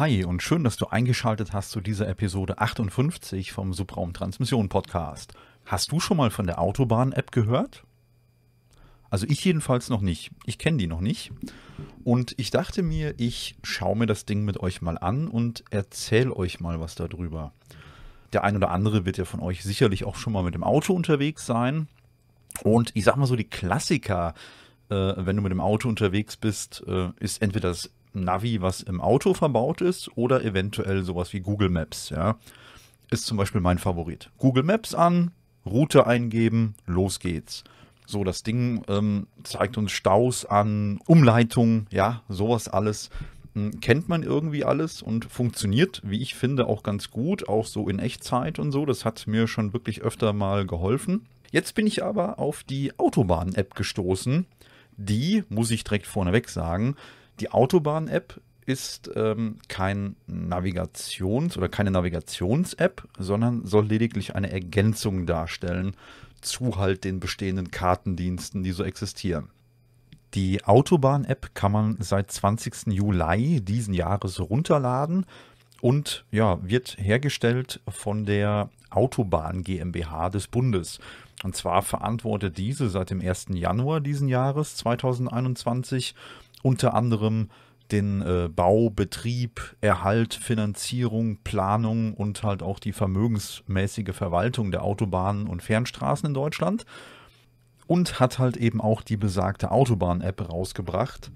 Hi und schön, dass du eingeschaltet hast zu dieser Episode 58 vom Subraum Transmission Podcast. Hast du schon mal von der Autobahn-App gehört? Also ich jedenfalls noch nicht. Ich kenne die noch nicht. Und ich dachte mir, ich schaue mir das Ding mit euch mal an und erzähle euch mal was darüber. Der ein oder andere wird ja von euch sicherlich auch schon mal mit dem Auto unterwegs sein. Und ich sag mal so, die Klassiker, äh, wenn du mit dem Auto unterwegs bist, äh, ist entweder das Navi, was im Auto verbaut ist oder eventuell sowas wie Google Maps. Ja, ist zum Beispiel mein Favorit. Google Maps an, Route eingeben, los geht's. So, das Ding ähm, zeigt uns Staus an, Umleitungen, ja, sowas alles. Hm, kennt man irgendwie alles und funktioniert, wie ich finde, auch ganz gut, auch so in Echtzeit und so. Das hat mir schon wirklich öfter mal geholfen. Jetzt bin ich aber auf die Autobahn-App gestoßen. Die, muss ich direkt vorneweg sagen, die Autobahn-App ist ähm, kein Navigations- oder keine Navigations-App, sondern soll lediglich eine Ergänzung darstellen zu halt den bestehenden Kartendiensten, die so existieren. Die Autobahn-App kann man seit 20. Juli diesen Jahres runterladen und ja, wird hergestellt von der Autobahn GmbH des Bundes. Und zwar verantwortet diese seit dem 1. Januar diesen Jahres 2021 unter anderem den äh, Bau, Betrieb, Erhalt, Finanzierung, Planung und halt auch die vermögensmäßige Verwaltung der Autobahnen und Fernstraßen in Deutschland. Und hat halt eben auch die besagte Autobahn-App rausgebracht.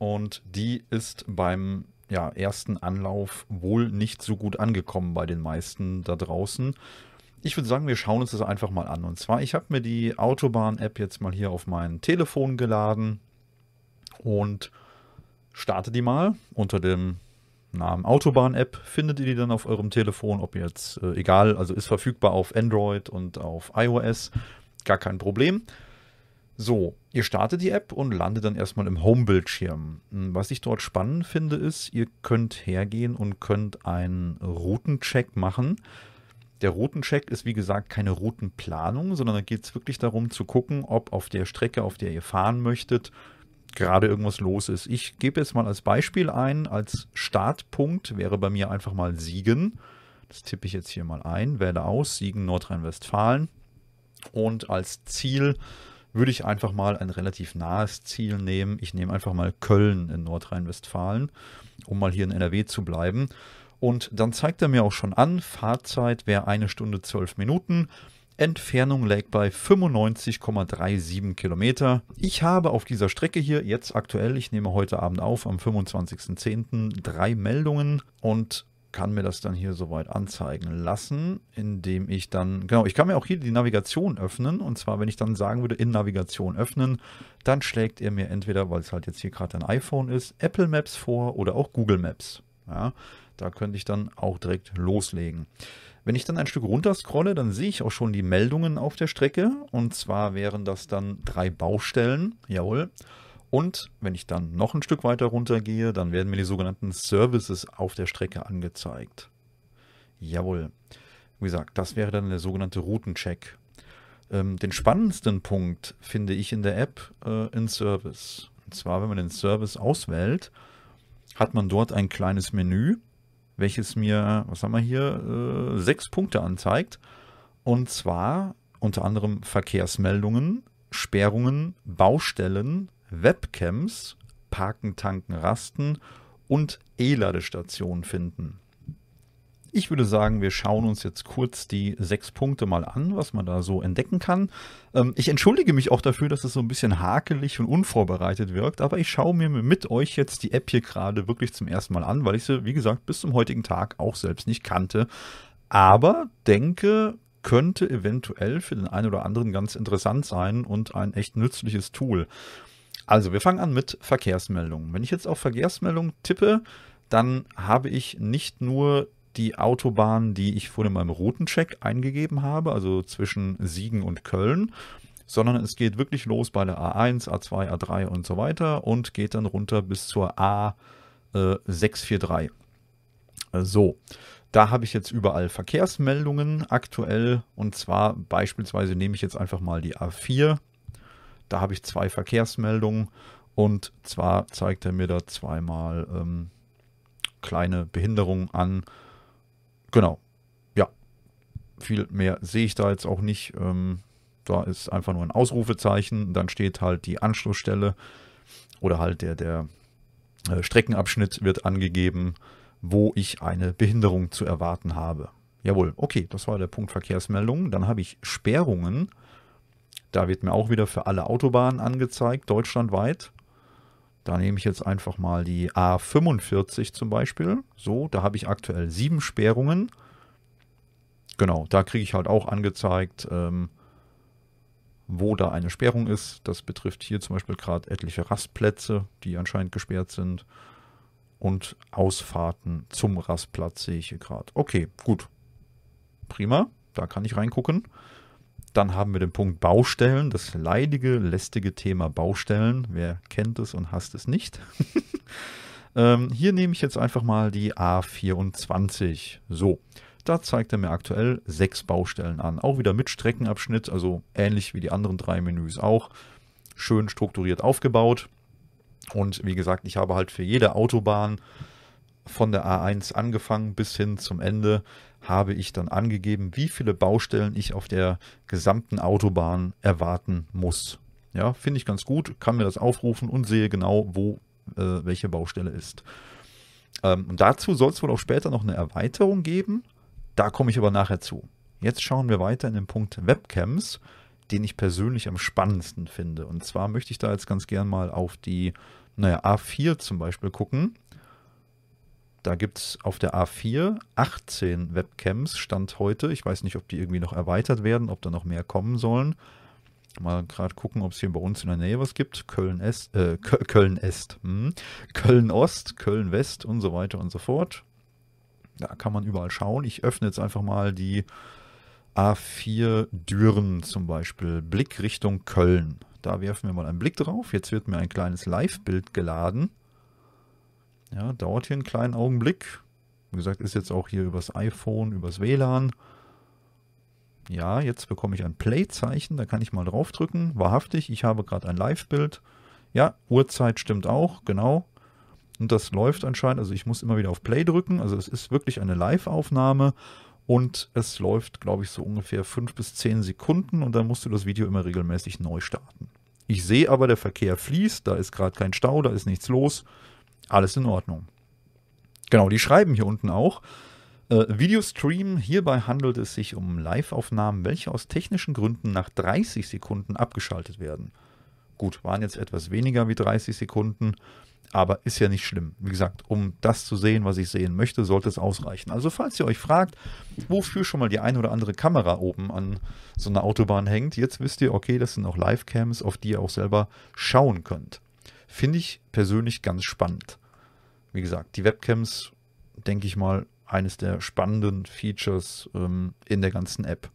Und die ist beim ja, ersten Anlauf wohl nicht so gut angekommen bei den meisten da draußen. Ich würde sagen, wir schauen uns das einfach mal an. Und zwar, ich habe mir die Autobahn-App jetzt mal hier auf mein Telefon geladen und startet die mal unter dem Namen Autobahn-App. Findet ihr die dann auf eurem Telefon, ob jetzt äh, egal, also ist verfügbar auf Android und auf iOS, gar kein Problem. So, ihr startet die App und landet dann erstmal im Home-Bildschirm. Hm, was ich dort spannend finde, ist, ihr könnt hergehen und könnt einen Routencheck machen. Der Routencheck ist wie gesagt keine Routenplanung, sondern da geht es wirklich darum zu gucken, ob auf der Strecke, auf der ihr fahren möchtet, gerade irgendwas los ist. Ich gebe jetzt mal als Beispiel ein, als Startpunkt wäre bei mir einfach mal Siegen. Das tippe ich jetzt hier mal ein, wähle aus, Siegen Nordrhein-Westfalen. Und als Ziel würde ich einfach mal ein relativ nahes Ziel nehmen. Ich nehme einfach mal Köln in Nordrhein-Westfalen, um mal hier in NRW zu bleiben. Und dann zeigt er mir auch schon an, Fahrzeit wäre eine Stunde zwölf Minuten. Entfernung lag bei 95,37 Kilometer. Ich habe auf dieser Strecke hier jetzt aktuell, ich nehme heute Abend auf, am 25.10. drei Meldungen und kann mir das dann hier soweit anzeigen lassen, indem ich dann, genau, ich kann mir auch hier die Navigation öffnen und zwar, wenn ich dann sagen würde, in Navigation öffnen, dann schlägt er mir entweder, weil es halt jetzt hier gerade ein iPhone ist, Apple Maps vor oder auch Google Maps. Ja, da könnte ich dann auch direkt loslegen. Wenn ich dann ein Stück runter scrolle, dann sehe ich auch schon die Meldungen auf der Strecke. Und zwar wären das dann drei Baustellen. Jawohl. Und wenn ich dann noch ein Stück weiter runter gehe, dann werden mir die sogenannten Services auf der Strecke angezeigt. Jawohl. Wie gesagt, das wäre dann der sogenannte Routencheck. Ähm, den spannendsten Punkt finde ich in der App äh, in Service. Und zwar, wenn man den Service auswählt, hat man dort ein kleines Menü welches mir, was haben wir hier, äh, sechs Punkte anzeigt. Und zwar unter anderem Verkehrsmeldungen, Sperrungen, Baustellen, Webcams, Parken, Tanken, Rasten und E-Ladestationen finden ich würde sagen, wir schauen uns jetzt kurz die sechs Punkte mal an, was man da so entdecken kann. Ähm, ich entschuldige mich auch dafür, dass es so ein bisschen hakelig und unvorbereitet wirkt, aber ich schaue mir mit euch jetzt die App hier gerade wirklich zum ersten Mal an, weil ich sie, wie gesagt, bis zum heutigen Tag auch selbst nicht kannte. Aber denke, könnte eventuell für den einen oder anderen ganz interessant sein und ein echt nützliches Tool. Also, wir fangen an mit Verkehrsmeldungen. Wenn ich jetzt auf Verkehrsmeldungen tippe, dann habe ich nicht nur die Autobahn, die ich vorhin in meinem Routencheck eingegeben habe, also zwischen Siegen und Köln, sondern es geht wirklich los bei der A1, A2, A3 und so weiter und geht dann runter bis zur A643. Äh, so, da habe ich jetzt überall Verkehrsmeldungen aktuell und zwar beispielsweise nehme ich jetzt einfach mal die A4. Da habe ich zwei Verkehrsmeldungen und zwar zeigt er mir da zweimal ähm, kleine Behinderungen an Genau. Ja. Viel mehr sehe ich da jetzt auch nicht. Ähm, da ist einfach nur ein Ausrufezeichen. Dann steht halt die Anschlussstelle oder halt der, der äh, Streckenabschnitt wird angegeben, wo ich eine Behinderung zu erwarten habe. Jawohl, okay, das war der Punkt Verkehrsmeldung. Dann habe ich Sperrungen. Da wird mir auch wieder für alle Autobahnen angezeigt, deutschlandweit. Da nehme ich jetzt einfach mal die A45 zum Beispiel. So, da habe ich aktuell sieben Sperrungen. Genau, da kriege ich halt auch angezeigt, ähm, wo da eine Sperrung ist. Das betrifft hier zum Beispiel gerade etliche Rastplätze, die anscheinend gesperrt sind. Und Ausfahrten zum Rastplatz sehe ich hier gerade. Okay, gut. Prima, da kann ich reingucken. Dann haben wir den Punkt Baustellen, das leidige, lästige Thema Baustellen. Wer kennt es und hasst es nicht? ähm, hier nehme ich jetzt einfach mal die A24. So, da zeigt er mir aktuell sechs Baustellen an. Auch wieder mit Streckenabschnitt, also ähnlich wie die anderen drei Menüs auch. Schön strukturiert aufgebaut. Und wie gesagt, ich habe halt für jede Autobahn von der A1 angefangen bis hin zum Ende habe ich dann angegeben, wie viele Baustellen ich auf der gesamten Autobahn erwarten muss. Ja, finde ich ganz gut, kann mir das aufrufen und sehe genau, wo äh, welche Baustelle ist. Ähm, und dazu soll es wohl auch später noch eine Erweiterung geben. Da komme ich aber nachher zu. Jetzt schauen wir weiter in den Punkt Webcams, den ich persönlich am spannendsten finde. Und zwar möchte ich da jetzt ganz gern mal auf die, naja, A4 zum Beispiel gucken. Da gibt es auf der A4 18 Webcams, Stand heute. Ich weiß nicht, ob die irgendwie noch erweitert werden, ob da noch mehr kommen sollen. Mal gerade gucken, ob es hier bei uns in der Nähe was gibt. Köln-Est, äh, köln hm? Köln-Ost, Köln-West und so weiter und so fort. Da kann man überall schauen. Ich öffne jetzt einfach mal die A4 Düren zum Beispiel. Blick Richtung Köln. Da werfen wir mal einen Blick drauf. Jetzt wird mir ein kleines Live-Bild geladen. Ja, dauert hier einen kleinen Augenblick. Wie gesagt, ist jetzt auch hier übers iPhone, übers WLAN. Ja, jetzt bekomme ich ein Play-Zeichen, da kann ich mal draufdrücken. Wahrhaftig, ich habe gerade ein Live-Bild. Ja, Uhrzeit stimmt auch, genau. Und das läuft anscheinend, also ich muss immer wieder auf Play drücken. Also es ist wirklich eine Live-Aufnahme und es läuft, glaube ich, so ungefähr fünf bis zehn Sekunden und dann musst du das Video immer regelmäßig neu starten. Ich sehe aber, der Verkehr fließt, da ist gerade kein Stau, da ist nichts los. Alles in Ordnung. Genau, die schreiben hier unten auch. Äh, Videostream, hierbei handelt es sich um Live-Aufnahmen, welche aus technischen Gründen nach 30 Sekunden abgeschaltet werden. Gut, waren jetzt etwas weniger wie 30 Sekunden, aber ist ja nicht schlimm. Wie gesagt, um das zu sehen, was ich sehen möchte, sollte es ausreichen. Also falls ihr euch fragt, wofür schon mal die ein oder andere Kamera oben an so einer Autobahn hängt, jetzt wisst ihr, okay, das sind auch Live-Cams, auf die ihr auch selber schauen könnt. Finde ich persönlich ganz spannend. Wie gesagt, die Webcams, denke ich mal, eines der spannenden Features ähm, in der ganzen App.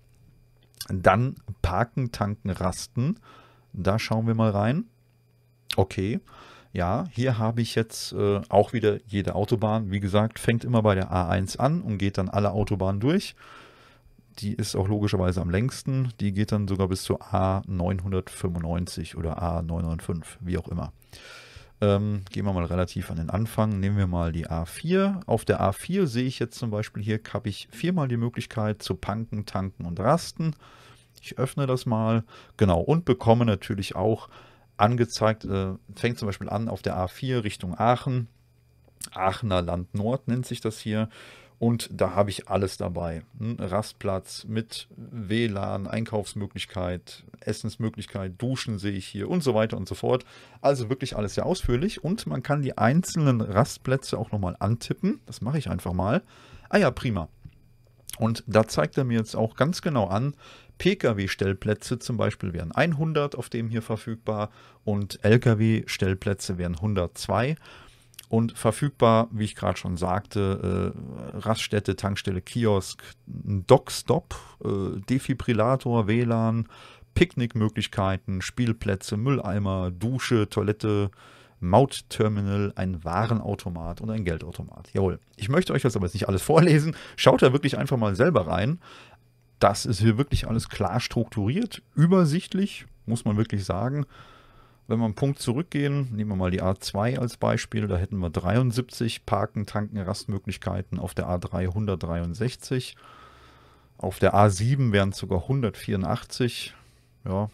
Dann Parken, Tanken, Rasten. Da schauen wir mal rein. Okay. Ja, hier habe ich jetzt äh, auch wieder jede Autobahn. Wie gesagt, fängt immer bei der A1 an und geht dann alle Autobahnen durch. Die ist auch logischerweise am längsten. Die geht dann sogar bis zu A995 oder A995, wie auch immer. Ähm, gehen wir mal relativ an den Anfang. Nehmen wir mal die A4. Auf der A4 sehe ich jetzt zum Beispiel hier, habe ich viermal die Möglichkeit zu panken, tanken und rasten. Ich öffne das mal. Genau. Und bekomme natürlich auch angezeigt, äh, fängt zum Beispiel an auf der A4 Richtung Aachen. Aachener Land Nord nennt sich das hier. Und da habe ich alles dabei. Hm, Rastplatz mit WLAN, Einkaufsmöglichkeit, Essensmöglichkeit, Duschen sehe ich hier und so weiter und so fort. Also wirklich alles sehr ausführlich. Und man kann die einzelnen Rastplätze auch nochmal antippen. Das mache ich einfach mal. Ah ja, prima. Und da zeigt er mir jetzt auch ganz genau an, Pkw-Stellplätze zum Beispiel wären 100 auf dem hier verfügbar und Lkw-Stellplätze wären 102 und verfügbar, wie ich gerade schon sagte, äh, Raststätte, Tankstelle, Kiosk, Dockstop, äh, Defibrillator, WLAN, Picknickmöglichkeiten, Spielplätze, Mülleimer, Dusche, Toilette, Mautterminal, ein Warenautomat und ein Geldautomat. Jawohl. Ich möchte euch das aber jetzt nicht alles vorlesen. Schaut da wirklich einfach mal selber rein. Das ist hier wirklich alles klar strukturiert, übersichtlich, muss man wirklich sagen. Wenn wir einen Punkt zurückgehen, nehmen wir mal die A2 als Beispiel, da hätten wir 73 Parken, Tanken, Rastmöglichkeiten, auf der A3 163, auf der A7 wären es sogar 184. Ja,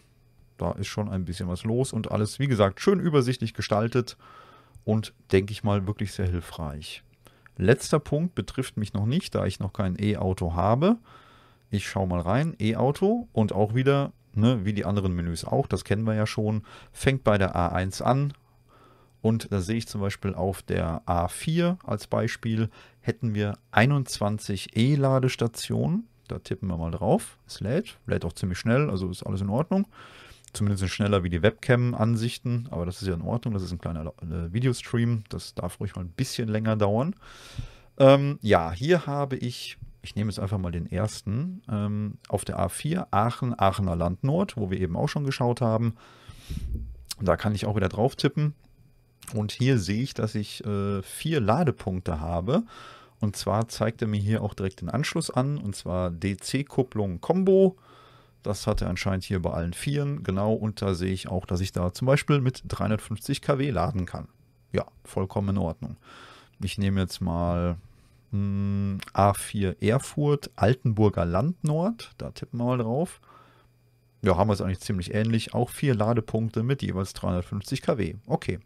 da ist schon ein bisschen was los und alles, wie gesagt, schön übersichtlich gestaltet und denke ich mal wirklich sehr hilfreich. Letzter Punkt betrifft mich noch nicht, da ich noch kein E-Auto habe. Ich schaue mal rein, E-Auto und auch wieder ne, wie die anderen Menüs auch, das kennen wir ja schon, fängt bei der A1 an. Und da sehe ich zum Beispiel auf der A4 als Beispiel, hätten wir 21 E-Ladestationen. Da tippen wir mal drauf. Es lädt, lädt auch ziemlich schnell, also ist alles in Ordnung. Zumindest schneller wie die Webcam-Ansichten, aber das ist ja in Ordnung. Das ist ein kleiner äh, Videostream, das darf ruhig mal ein bisschen länger dauern. Ähm, ja, hier habe ich ich nehme jetzt einfach mal den ersten, ähm, auf der A4 Aachen, Aachener Land Nord, wo wir eben auch schon geschaut haben. Da kann ich auch wieder drauf tippen. Und hier sehe ich, dass ich äh, vier Ladepunkte habe. Und zwar zeigt er mir hier auch direkt den Anschluss an, und zwar DC-Kupplung Combo. Das hat er anscheinend hier bei allen Vieren, genau. Und da sehe ich auch, dass ich da zum Beispiel mit 350 kW laden kann. Ja, vollkommen in Ordnung. Ich nehme jetzt mal mh, A4 Erfurt, Altenburger Land Nord. Da tippen wir mal drauf. Ja, haben wir es eigentlich ziemlich ähnlich. Auch vier Ladepunkte mit jeweils 350 kW. Okay.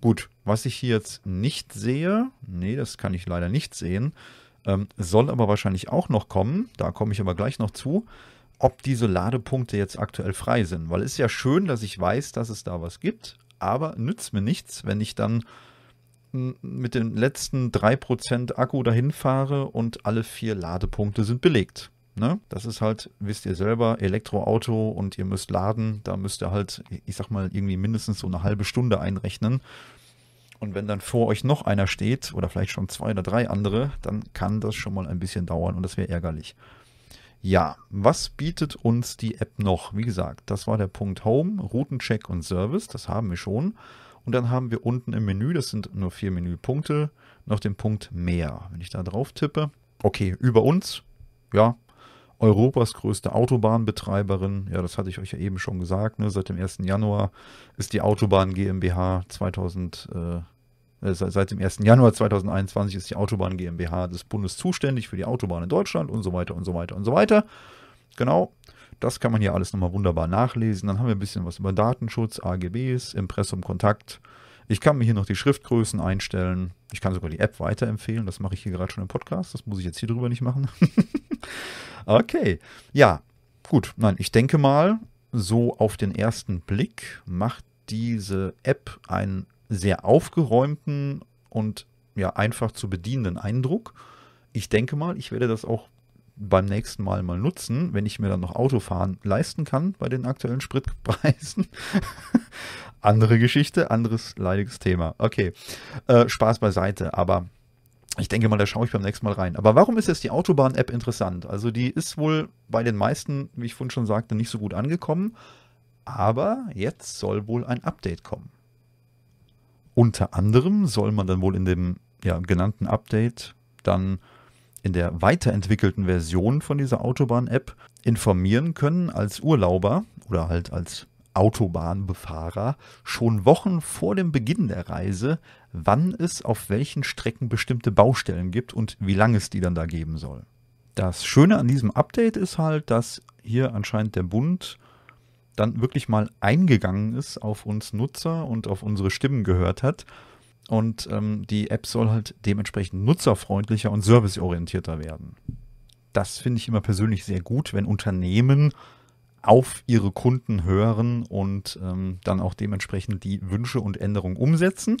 Gut, was ich hier jetzt nicht sehe, nee, das kann ich leider nicht sehen, ähm, soll aber wahrscheinlich auch noch kommen, da komme ich aber gleich noch zu, ob diese Ladepunkte jetzt aktuell frei sind. Weil es ist ja schön, dass ich weiß, dass es da was gibt, aber nützt mir nichts, wenn ich dann mit den letzten 3% Akku dahin fahre und alle vier Ladepunkte sind belegt. Ne? Das ist halt, wisst ihr selber, Elektroauto und ihr müsst laden. Da müsst ihr halt, ich sag mal, irgendwie mindestens so eine halbe Stunde einrechnen. Und wenn dann vor euch noch einer steht oder vielleicht schon zwei oder drei andere, dann kann das schon mal ein bisschen dauern und das wäre ärgerlich. Ja, was bietet uns die App noch? Wie gesagt, das war der Punkt Home, Routencheck und Service, das haben wir schon. Und dann haben wir unten im Menü, das sind nur vier Menüpunkte, noch den Punkt Mehr. Wenn ich da drauf tippe, okay, über uns, ja, Europas größte Autobahnbetreiberin. Ja, das hatte ich euch ja eben schon gesagt. Ne? Seit dem 1. Januar ist die Autobahn GmbH 2000, äh, äh, seit dem 1. Januar 2021 ist die Autobahn GmbH des Bundes zuständig für die Autobahn in Deutschland und so weiter und so weiter und so weiter. Genau. Das kann man hier alles nochmal wunderbar nachlesen. Dann haben wir ein bisschen was über Datenschutz, AGBs, Impressum, Kontakt. Ich kann mir hier noch die Schriftgrößen einstellen. Ich kann sogar die App weiterempfehlen. Das mache ich hier gerade schon im Podcast. Das muss ich jetzt hier drüber nicht machen. okay. Ja, gut. Nein, ich denke mal, so auf den ersten Blick macht diese App einen sehr aufgeräumten und ja, einfach zu bedienenden Eindruck. Ich denke mal, ich werde das auch beim nächsten Mal mal nutzen, wenn ich mir dann noch Autofahren leisten kann bei den aktuellen Spritpreisen. Andere Geschichte, anderes leidiges Thema. Okay, äh, Spaß beiseite, aber ich denke mal, da schaue ich beim nächsten Mal rein. Aber warum ist jetzt die Autobahn-App interessant? Also die ist wohl bei den meisten, wie ich vorhin schon sagte, nicht so gut angekommen. Aber jetzt soll wohl ein Update kommen. Unter anderem soll man dann wohl in dem ja, genannten Update dann in der weiterentwickelten Version von dieser Autobahn-App informieren können als Urlauber oder halt als Autobahnbefahrer schon Wochen vor dem Beginn der Reise, wann es auf welchen Strecken bestimmte Baustellen gibt und wie lange es die dann da geben soll. Das Schöne an diesem Update ist halt, dass hier anscheinend der Bund dann wirklich mal eingegangen ist auf uns Nutzer und auf unsere Stimmen gehört hat und ähm, die App soll halt dementsprechend nutzerfreundlicher und serviceorientierter werden. Das finde ich immer persönlich sehr gut, wenn Unternehmen auf ihre Kunden hören und ähm, dann auch dementsprechend die Wünsche und Änderungen umsetzen.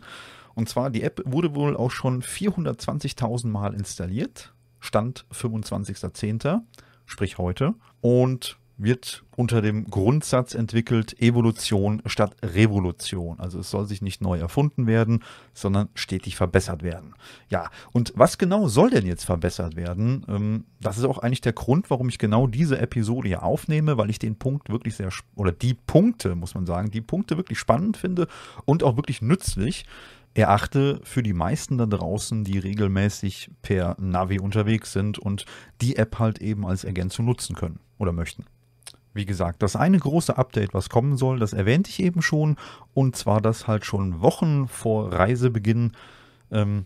Und zwar, die App wurde wohl auch schon 420.000 Mal installiert, Stand 25.10., sprich heute. Und wird unter dem Grundsatz entwickelt, Evolution statt Revolution. Also es soll sich nicht neu erfunden werden, sondern stetig verbessert werden. Ja, und was genau soll denn jetzt verbessert werden? Ähm, das ist auch eigentlich der Grund, warum ich genau diese Episode hier aufnehme, weil ich den Punkt wirklich sehr, oder die Punkte, muss man sagen, die Punkte wirklich spannend finde und auch wirklich nützlich erachte für die meisten da draußen, die regelmäßig per Navi unterwegs sind und die App halt eben als Ergänzung nutzen können oder möchten. Wie gesagt, das eine große Update, was kommen soll, das erwähnte ich eben schon. Und zwar, dass halt schon Wochen vor Reisebeginn ähm,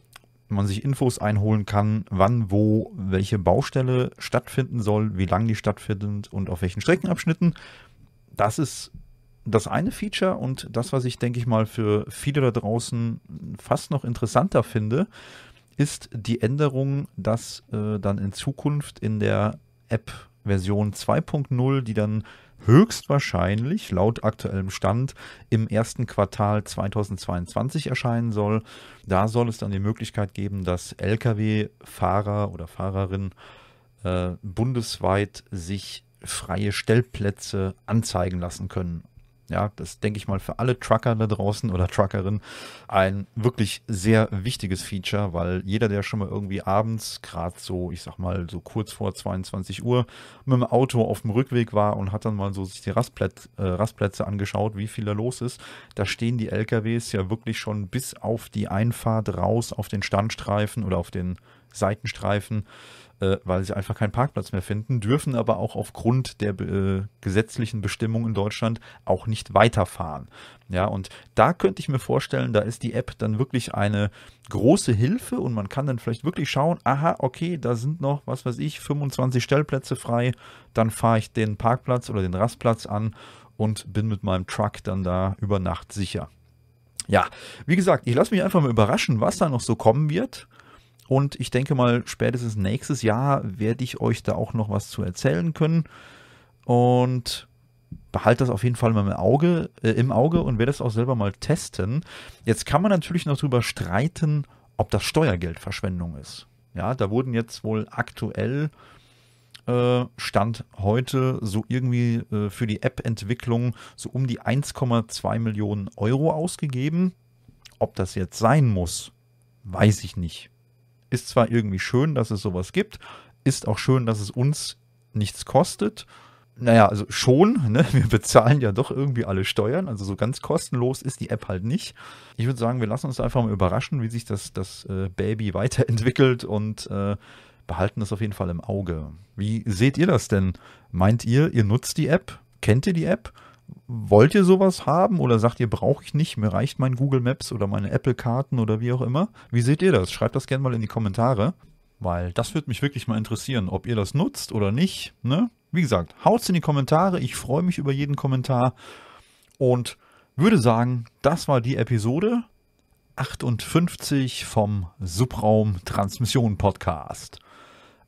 man sich Infos einholen kann, wann, wo, welche Baustelle stattfinden soll, wie lang die stattfindet und auf welchen Streckenabschnitten. Das ist das eine Feature und das, was ich, denke ich mal, für viele da draußen fast noch interessanter finde, ist die Änderung, dass äh, dann in Zukunft in der App Version 2.0, die dann höchstwahrscheinlich laut aktuellem Stand im ersten Quartal 2022 erscheinen soll. Da soll es dann die Möglichkeit geben, dass Lkw-Fahrer oder Fahrerinnen äh, bundesweit sich freie Stellplätze anzeigen lassen können ja, das denke ich mal für alle Trucker da draußen oder Truckerin ein wirklich sehr wichtiges Feature, weil jeder, der schon mal irgendwie abends, gerade so, ich sag mal, so kurz vor 22 Uhr mit dem Auto auf dem Rückweg war und hat dann mal so sich die Rastplätze, äh, Rastplätze angeschaut, wie viel da los ist, da stehen die LKWs ja wirklich schon bis auf die Einfahrt raus auf den Standstreifen oder auf den Seitenstreifen, äh, weil sie einfach keinen Parkplatz mehr finden, dürfen aber auch aufgrund der äh, gesetzlichen Bestimmung in Deutschland auch nicht weiterfahren. Ja, und da könnte ich mir vorstellen, da ist die App dann wirklich eine große Hilfe und man kann dann vielleicht wirklich schauen, aha, okay, da sind noch, was weiß ich, 25 Stellplätze frei, dann fahre ich den Parkplatz oder den Rastplatz an und bin mit meinem Truck dann da über Nacht sicher. Ja, wie gesagt, ich lasse mich einfach mal überraschen, was da noch so kommen wird. Und ich denke mal, spätestens nächstes Jahr werde ich euch da auch noch was zu erzählen können. Und behalte das auf jeden Fall mal im Auge, äh, im Auge und werde es auch selber mal testen. Jetzt kann man natürlich noch darüber streiten, ob das Steuergeldverschwendung ist. Ja, da wurden jetzt wohl aktuell äh, Stand heute so irgendwie äh, für die App-Entwicklung so um die 1,2 Millionen Euro ausgegeben. Ob das jetzt sein muss, weiß ich nicht ist zwar irgendwie schön, dass es sowas gibt, ist auch schön, dass es uns nichts kostet. Naja, also schon, ne? wir bezahlen ja doch irgendwie alle Steuern, also so ganz kostenlos ist die App halt nicht. Ich würde sagen, wir lassen uns einfach mal überraschen, wie sich das, das äh, Baby weiterentwickelt und äh, behalten das auf jeden Fall im Auge. Wie seht ihr das denn? Meint ihr, ihr nutzt die App? Kennt ihr die App? wollt ihr sowas haben oder sagt ihr, brauche ich nicht, mir reicht mein Google Maps oder meine Apple-Karten oder wie auch immer? Wie seht ihr das? Schreibt das gerne mal in die Kommentare, weil das würde mich wirklich mal interessieren, ob ihr das nutzt oder nicht. Ne? Wie gesagt, haut's in die Kommentare, ich freue mich über jeden Kommentar und würde sagen, das war die Episode 58 vom Subraum Transmission Podcast.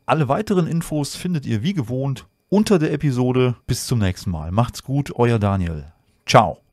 Alle weiteren Infos findet ihr wie gewohnt unter der Episode. Bis zum nächsten Mal. Macht's gut, euer Daniel. Ciao.